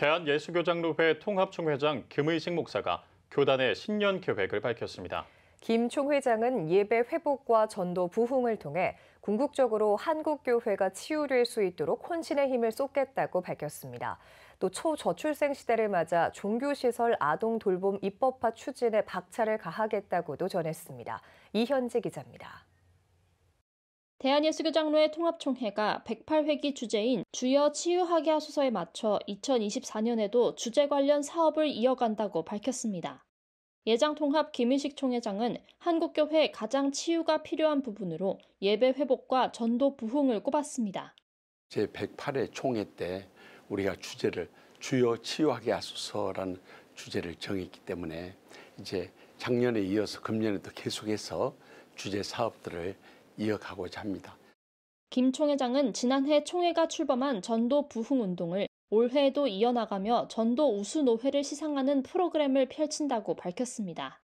대한예수교장로회 통합총회장 김의식 목사가 교단의 신년 계획을 밝혔습니다. 김 총회장은 예배 회복과 전도 부흥을 통해 궁극적으로 한국교회가 치유될 수 있도록 혼신의 힘을 쏟겠다고 밝혔습니다. 또 초저출생 시대를 맞아 종교시설 아동 돌봄 입법화 추진에 박차를 가하겠다고도 전했습니다. 이현지 기자입니다. 대한예술교장로의 통합총회가 108회기 주제인 주여 치유하게 하소서에 맞춰 2024년에도 주제 관련 사업을 이어간다고 밝혔습니다. 예장통합 김인식 총회장은 한국교회 가장 치유가 필요한 부분으로 예배 회복과 전도 부흥을 꼽았습니다. 제 108회 총회 때 우리가 주제를 주여 치유하게 하소서라는 주제를 정했기 때문에 이제 작년에 이어서 금년에도 계속해서 주제 사업들을 이어가고자 합니다. 김 총회장은 지난해 총회가 출범한 전도 부흥 운동을 올해에도 이어나가며 전도 우수 노회를 시상하는 프로그램을 펼친다고 밝혔습니다.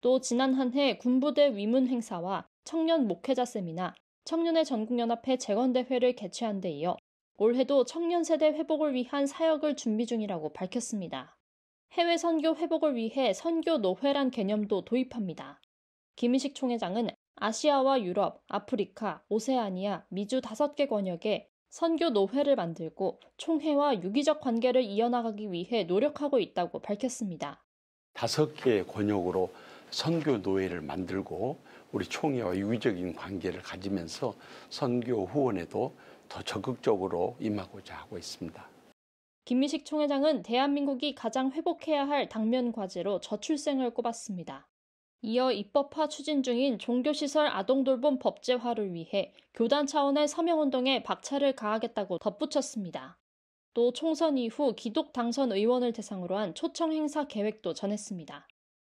또 지난 한 해 군부대 위문 행사와 청년 목회자 세미나, 청년의 전국연합회 재건대회를 개최한 데 이어 올해도 청년 세대 회복을 위한 사역을 준비 중이라고 밝혔습니다. 해외 선교 회복을 위해 선교 노회란 개념도 도입합니다. 김희식 총회장은 아시아와 유럽, 아프리카, 오세아니아, 미주 다섯 개 권역에 선교 노회를 만들고 총회와 유기적 관계를 이어나가기 위해 노력하고 있다고 밝혔습니다. 다섯 개 권역으로 선교 노회를 만들고 우리 총회와 유기적인 관계를 가지면서 선교 후원에도 더 적극적으로 임하고자 하고 있습니다. 김미식 총회장은 대한민국이 가장 회복해야 할 당면 과제로 저출생을 꼽았습니다. 이어 입법화 추진 중인 종교시설 아동돌봄 법제화를 위해 교단 차원의 서명운동에 박차를 가하겠다고 덧붙였습니다. 또 총선 이후 기독 당선 의원을 대상으로 한 초청 행사 계획도 전했습니다.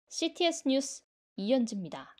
CTS 뉴스 이현지입니다.